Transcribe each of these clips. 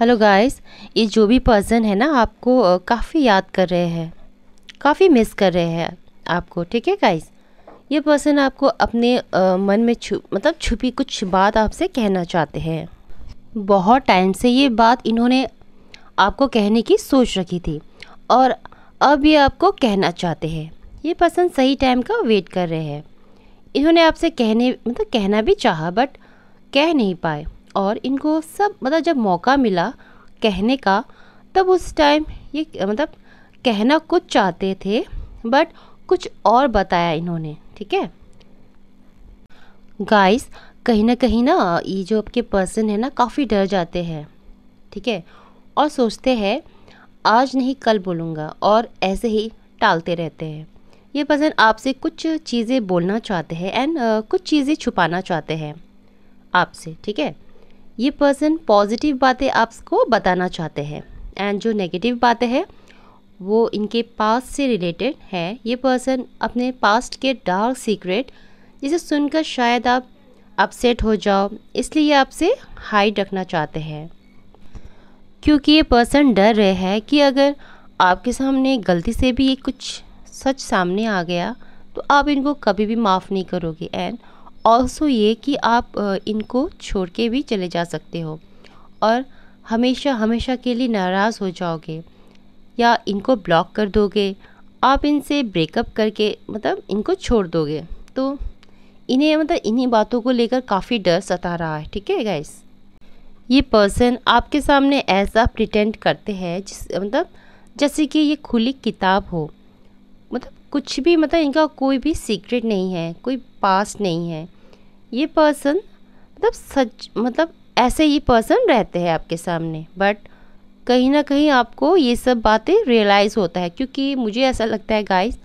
hello guys ये जो भी पर्सन है ना आपको काफ़ी याद कर रहे हैं काफ़ी मिस कर रहे हैं आपको ठीक है गाइस ये पर्सन आपको अपने आ, मन में छु मतलब छुपी कुछ बात आपसे कहना चाहते हैं बहुत टाइम से ये बात इन्होंने आपको कहने की सोच रखी थी और अब ये आपको कहना चाहते हैं ये पर्सन सही टाइम का वेट कर रहे हैं इन्होंने आपसे कहने मतलब कहना भी चाहा बट कह नहीं पाए और इनको सब मतलब जब मौका मिला कहने का तब उस टाइम ये मतलब कहना कुछ चाहते थे बट कुछ और बताया इन्होंने ठीक है गाइस कहीं ना कहीं ना ये जो आपके पर्सन है ना काफ़ी डर जाते हैं ठीक है और सोचते हैं आज नहीं कल बोलूँगा और ऐसे ही टालते रहते हैं ये पर्सन आपसे कुछ चीज़ें बोलना चाहते हैं एंड कुछ चीज़ें छुपाना चाहते हैं आपसे ठीक है ये पर्सन पॉजिटिव बातें आपको बताना चाहते हैं एंड जो नेगेटिव बातें हैं वो इनके पास से रिलेटेड है ये पर्सन अपने पास्ट के डार्क सीक्रेट जिसे सुनकर शायद आप अपसेट हो जाओ इसलिए ये आपसे हाइड रखना चाहते हैं क्योंकि ये पर्सन डर रहे हैं कि अगर आपके सामने गलती से भी ये कुछ सच सामने आ गया तो आप इनको कभी भी माफ़ नहीं करोगे एंड ऑल्सो ये कि आप इनको छोड़ के भी चले जा सकते हो और हमेशा हमेशा के लिए नाराज़ हो जाओगे या इनको ब्लॉक कर दोगे आप इनसे ब्रेकअप करके मतलब इनको छोड़ दोगे तो इन्हें मतलब इन्हीं बातों को लेकर काफ़ी डर सता रहा है ठीक है गाइस ये पर्सन आपके सामने ऐसा प्रिटेंड करते हैं जिस मतलब जैसे कि ये खुली किताब हो कुछ भी मतलब इनका कोई भी सीक्रेट नहीं है कोई पास्ट नहीं है ये पर्सन मतलब सच मतलब ऐसे ही पर्सन रहते हैं आपके सामने बट कहीं ना कहीं आपको ये सब बातें रियलाइज़ होता है क्योंकि मुझे ऐसा लगता है गाइस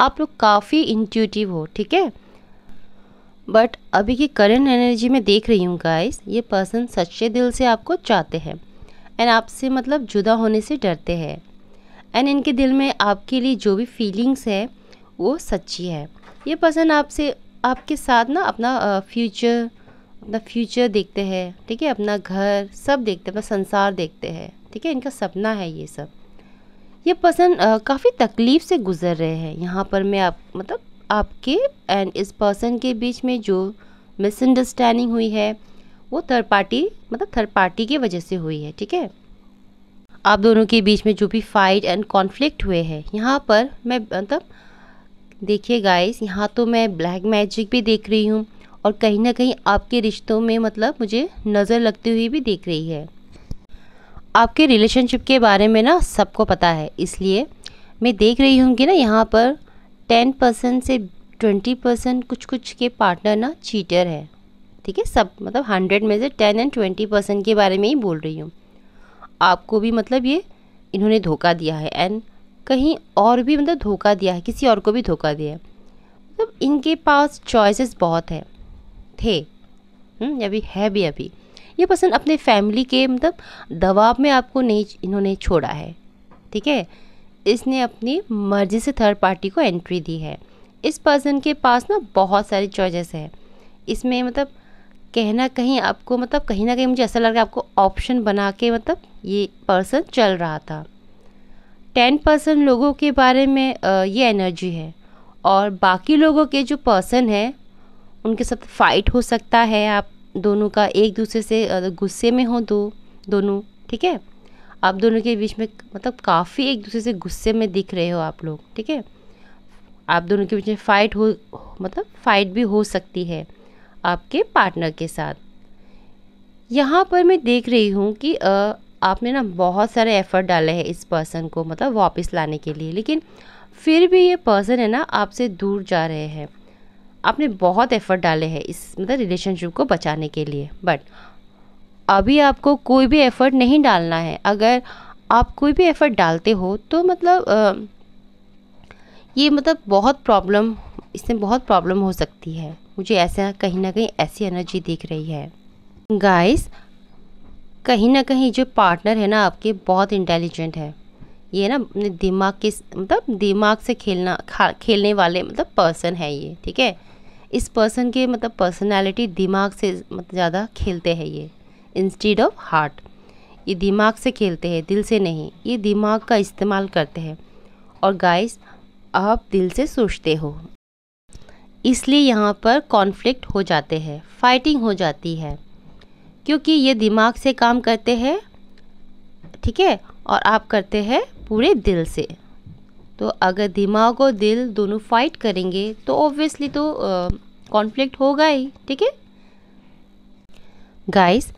आप लोग काफ़ी इंट्यूटिव हो ठीक है बट अभी की करेंट एनर्जी में देख रही हूँ गाइस ये पर्सन सच्चे दिल से आपको चाहते हैं एंड आपसे मतलब जुदा होने से डरते हैं एंड इनके दिल में आपके लिए जो भी फीलिंग्स है वो सच्ची है ये पर्सन आपसे आपके साथ ना अपना फ्यूचर अपना फ्यूचर देखते हैं ठीक है अपना घर सब देखते हैं अपना संसार देखते हैं ठीक है इनका सपना है ये सब ये पर्सन काफ़ी तकलीफ़ से गुज़र रहे हैं यहाँ पर मैं आप मतलब आपके एंड इस पर्सन के बीच में जो मिसअंडरस्टैंडिंग हुई है वो थर्ड पार्टी मतलब थर्ड पार्टी की वजह से हुई है ठीक है आप दोनों के बीच में जो भी फाइट एंड कॉन्फ्लिक्ट हुए हैं यहाँ पर मैं मतलब देखिए गाइस यहाँ तो मैं ब्लैक मैजिक भी देख रही हूँ और कहीं ना कहीं आपके रिश्तों में मतलब मुझे नज़र लगती हुई भी देख रही है आपके रिलेशनशिप के बारे में ना सबको पता है इसलिए मैं देख रही हूँ कि ना यहाँ पर टेन परसेंट से ट्वेंटी परसेंट कुछ कुछ के पार्टनर ना चीटर है ठीक है सब मतलब हंड्रेड में से टेन एंड ट्वेंटी परसेंट के बारे में ही बोल रही हूँ आपको भी मतलब ये इन्होंने धोखा दिया है एंड कहीं और भी मतलब धोखा दिया है किसी और को भी धोखा दिया है मतलब इनके पास चॉइसेस बहुत है थे हम्म, अभी है भी अभी ये पर्सन अपने फैमिली के मतलब दबाव में आपको नहीं इन्होंने छोड़ा है ठीक है इसने अपनी मर्जी से थर्ड पार्टी को एंट्री दी है इस पर्सन के पास ना बहुत सारे चॉइसेस है इसमें मतलब कहना कहीं आपको मतलब कहीं ना कहीं मुझे ऐसा लग रहा है आपको ऑप्शन बना के मतलब ये पर्सन चल रहा था टेन परसेंट लोगों के बारे में ये एनर्जी है और बाकी लोगों के जो पर्सन है उनके साथ फाइट हो सकता है आप दोनों का एक दूसरे से गुस्से में हो दो दोनों ठीक है आप दोनों के बीच में मतलब काफ़ी एक दूसरे से गुस्से में दिख रहे हो आप लोग ठीक है आप दोनों के बीच में फ़ाइट हो मतलब फ़ाइट भी हो सकती है आपके पार्टनर के साथ यहाँ पर मैं देख रही हूँ कि आ, आपने ना बहुत सारे एफ़र्ट डाले हैं इस पर्सन को मतलब वापस लाने के लिए लेकिन फिर भी ये पर्सन है ना आपसे दूर जा रहे हैं आपने बहुत एफ़र्ट डाले हैं इस मतलब रिलेशनशिप को बचाने के लिए बट अभी आपको कोई भी एफ़र्ट नहीं डालना है अगर आप कोई भी एफ़र्ट डालते हो तो मतलब आ, ये मतलब बहुत प्रॉब्लम इसमें बहुत प्रॉब्लम हो सकती है मुझे ऐसा कहीं ना कहीं ऐसी एनर्जी दिख रही है गाइस कहीं ना कहीं जो पार्टनर है ना आपके बहुत इंटेलिजेंट है ये ना अपने दिमाग के मतलब दिमाग से खेलना खा खेलने वाले मतलब पर्सन है ये ठीक है इस पर्सन के मतलब पर्सनालिटी दिमाग से मतलब ज़्यादा खेलते हैं ये इंस्टीड ऑफ हार्ट ये दिमाग से खेलते हैं दिल से नहीं ये दिमाग का इस्तेमाल करते हैं और गाइस आप दिल से सोचते हो इसलिए यहाँ पर कॉन्फ्लिक्ट हो जाते हैं फाइटिंग हो जाती है क्योंकि ये दिमाग से काम करते हैं ठीक है और आप करते हैं पूरे दिल से तो अगर दिमाग और दिल दोनों फाइट करेंगे तो ऑब्वियसली तो कॉन्फ्लिक्ट होगा ही ठीक है गाइस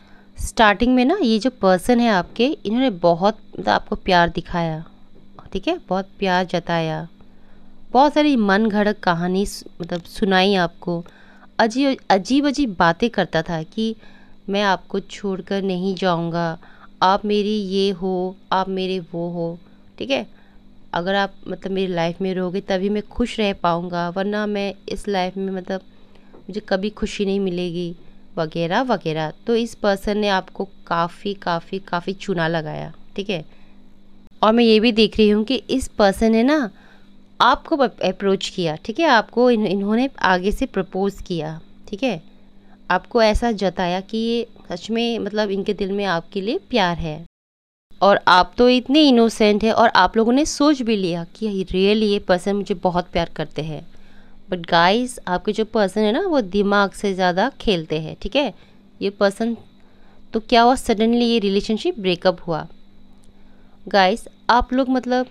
स्टार्टिंग में ना ये जो पर्सन है आपके इन्होंने बहुत तो आपको प्यार दिखाया ठीक है बहुत प्यार जताया बहुत सारी मन घड़क कहानी मतलब सुनाई आपको अजीब अजीब अजीब बातें करता था कि मैं आपको छोड़ कर नहीं जाऊँगा आप मेरी ये हो आप मेरे वो हो ठीक है अगर आप मतलब मेरी लाइफ में रहोगे तभी मैं खुश रह पाऊँगा वरना मैं इस लाइफ में मतलब मुझे कभी खुशी नहीं मिलेगी वगैरह वगैरह तो इस पर्सन ने आपको काफ़ी काफ़ी काफ़ी चुना लगाया ठीक है और मैं ये भी देख रही हूँ कि इस पर्सन ने ना आपको अप्रोच किया ठीक है आपको इन, इन्होंने आगे से प्रपोज़ किया ठीक है आपको ऐसा जताया कि ये सच में मतलब इनके दिल में आपके लिए प्यार है और आप तो इतने इनोसेंट है और आप लोगों ने सोच भी लिया कि रियली ये पर्सन मुझे बहुत प्यार करते हैं बट गाइस आपके जो पर्सन है ना वो दिमाग से ज़्यादा खेलते हैं ठीक है ये पर्सन तो क्या हुआ सडनली ये रिलेशनशिप ब्रेकअप हुआ गाइस आप लोग मतलब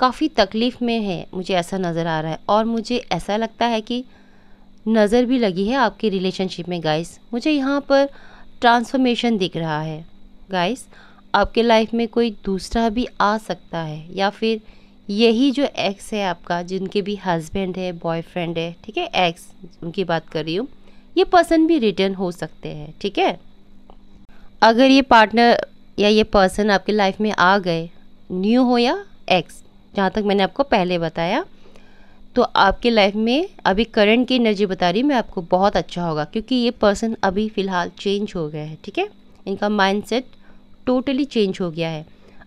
काफ़ी तकलीफ़ में है मुझे ऐसा नज़र आ रहा है और मुझे ऐसा लगता है कि नज़र भी लगी है आपके रिलेशनशिप में गाइस मुझे यहाँ पर ट्रांसफॉर्मेशन दिख रहा है गाइस आपके लाइफ में कोई दूसरा भी आ सकता है या फिर यही जो एक्स है आपका जिनके भी हस्बैंड है बॉयफ्रेंड है ठीक है एक्स उनकी बात कर रही हूँ ये पर्सन भी रिटर्न हो सकते हैं ठीक है अगर ये पार्टनर या ये पर्सन आपके लाइफ में आ गए न्यू हो या एक्स जहाँ तक मैंने आपको पहले बताया तो आपके लाइफ में अभी करंट की एनर्जी बता रही मैं आपको बहुत अच्छा होगा क्योंकि ये पर्सन अभी फ़िलहाल चेंज हो गया है ठीक है इनका माइंडसेट टोटली चेंज हो गया है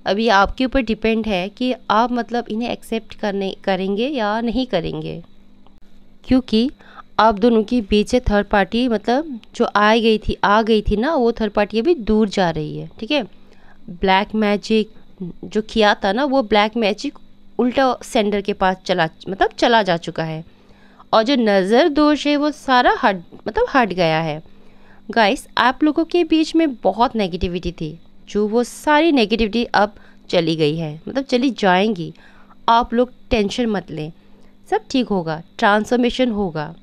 अभी आपके ऊपर डिपेंड है कि आप मतलब इन्हें एक्सेप्ट करने करेंगे या नहीं करेंगे क्योंकि आप दोनों के बीच थर्ड पार्टी मतलब जो आ गई थी आ गई थी ना वो थर्ड पार्टी अभी दूर जा रही है ठीक है ब्लैक मैजिक जो किया था ना वो ब्लैक मैजिक उल्टा सेंडर के पास चला मतलब चला जा चुका है और जो नज़र दोष है वो सारा हट मतलब हट गया है गाइस आप लोगों के बीच में बहुत नेगेटिविटी थी जो वो सारी नेगेटिविटी अब चली गई है मतलब चली जाएंगी आप लोग टेंशन मत लें सब ठीक होगा ट्रांसफॉर्मेशन होगा